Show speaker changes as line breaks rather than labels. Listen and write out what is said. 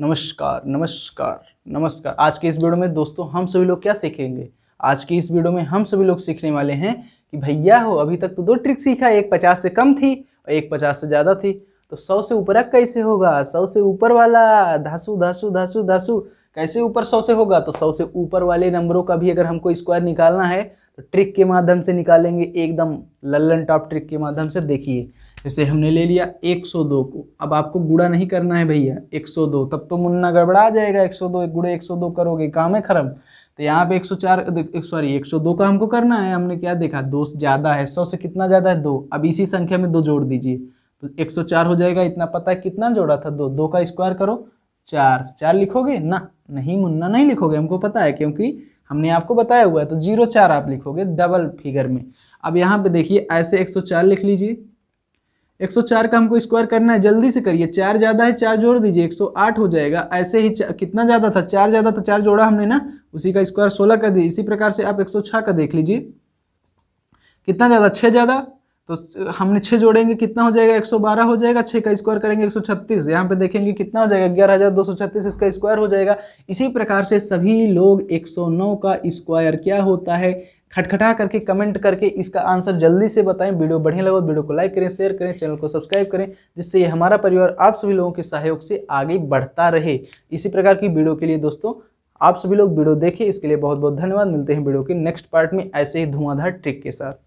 नमस्कार नमस्कार नमस्कार आज के इस वीडियो में दोस्तों हम सभी लोग क्या सीखेंगे आज की इस वीडियो में हम सभी लोग सीखने वाले हैं कि भैया हो अभी तक तो दो ट्रिक सीखा एक पचास से कम थी और एक पचास से ज़्यादा थी तो सौ से ऊपर कैसे होगा सौ से ऊपर वाला धासु धासु धासु धासु कैसे ऊपर सौ से होगा तो सौ से ऊपर वाले नंबरों का भी अगर हमको स्क्वायर निकालना है तो ट्रिक के माध्यम से निकालेंगे एकदम लल्लन टॉप ट्रिक के माध्यम से देखिए जैसे हमने ले लिया 102 को अब आपको गुड़ा नहीं करना है भैया 102 तब तो मुन्ना गड़बड़ा जाएगा 102 सौ दो गुड़े एक करोगे काम है खरम तो यहाँ पे 104 सॉरी 102 का हमको करना है हमने क्या देखा दो ज़्यादा है सौ से कितना ज़्यादा है दो अब इसी संख्या में दो जोड़ दीजिए तो 104 हो जाएगा इतना पता है कितना जोड़ा था दो दो का स्क्वायर करो चार चार लिखोगे ना नहीं मुन्ना नहीं लिखोगे हमको पता है क्योंकि हमने आपको बताया हुआ है तो जीरो चार आप लिखोगे डबल फिगर में अब यहाँ पे देखिए ऐसे 104 लिख लीजिए 104 का हमको स्क्वायर करना है जल्दी से करिए चार ज़्यादा है चार जोड़ दीजिए 108 हो जाएगा ऐसे ही कितना ज़्यादा था चार ज़्यादा था चार जोड़ा हमने ना उसी का स्क्वायर सोलह कर दिया इसी प्रकार से आप छह का देख लीजिए कितना ज़्यादा छः ज़्यादा तो हमने छः जोड़ेंगे कितना हो जाएगा 112 हो जाएगा छः का स्क्वायर करेंगे 136 यहाँ पे देखेंगे कितना हो जाएगा ग्यारह हज़ार दो सौ छत्तीस इसका स्क्वायर हो जाएगा इसी प्रकार से सभी लोग 109 का स्क्वायर क्या होता है खटखटा करके कमेंट करके इसका आंसर जल्दी से बताएं वीडियो बढ़िया लगा तो वीडियो को लाइक करें शेयर करें चैनल को सब्सक्राइब करें जिससे ये हमारा परिवार आप सभी लोगों के सहयोग से आगे बढ़ता रहे इसी प्रकार की वीडियो के लिए दोस्तों आप सभी लोग वीडियो देखें इसके लिए बहुत बहुत धन्यवाद मिलते हैं वीडियो के नेक्स्ट पार्ट में ऐसे ही धुआंधार ट्रिक के साथ